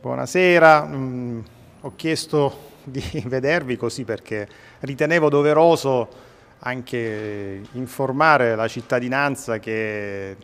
Buonasera, mm, ho chiesto di vedervi così perché ritenevo doveroso anche informare la cittadinanza che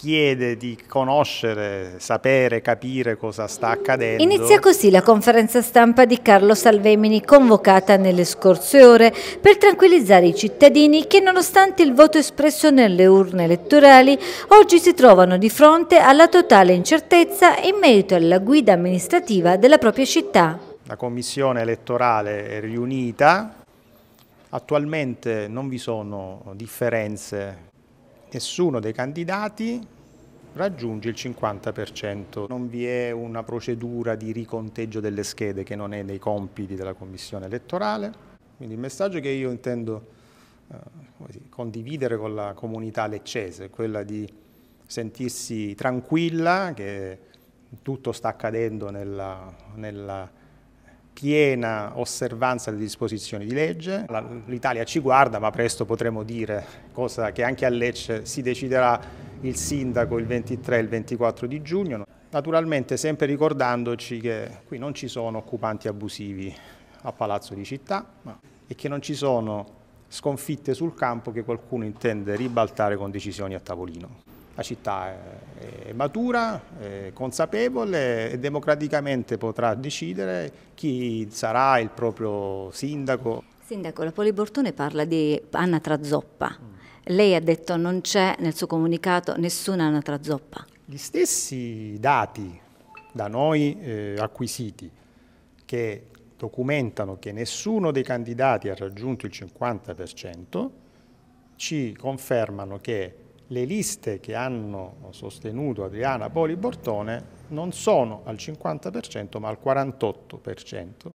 chiede di conoscere, sapere, capire cosa sta accadendo. Inizia così la conferenza stampa di Carlo Salvemini convocata nelle scorse ore per tranquillizzare i cittadini che nonostante il voto espresso nelle urne elettorali oggi si trovano di fronte alla totale incertezza in merito alla guida amministrativa della propria città. La commissione elettorale è riunita, attualmente non vi sono differenze nessuno dei candidati raggiunge il 50%. Non vi è una procedura di riconteggio delle schede che non è nei compiti della commissione elettorale. Quindi il messaggio che io intendo eh, condividere con la comunità leccese è quella di sentirsi tranquilla che tutto sta accadendo nella, nella piena osservanza delle disposizioni di legge. L'Italia ci guarda, ma presto potremo dire, cosa che anche a Lecce si deciderà il sindaco il 23 e il 24 di giugno. Naturalmente sempre ricordandoci che qui non ci sono occupanti abusivi a Palazzo di Città e che non ci sono sconfitte sul campo che qualcuno intende ribaltare con decisioni a tavolino la città eh, è matura, è consapevole e democraticamente potrà decidere chi sarà il proprio sindaco. Sindaco, la Polibortone parla di anatra anatrazoppa. Lei ha detto non c'è nel suo comunicato nessuna anatra zoppa. Gli stessi dati da noi eh, acquisiti che documentano che nessuno dei candidati ha raggiunto il 50% ci confermano che le liste che hanno sostenuto Adriana Poli Bortone non sono al 50% ma al 48%.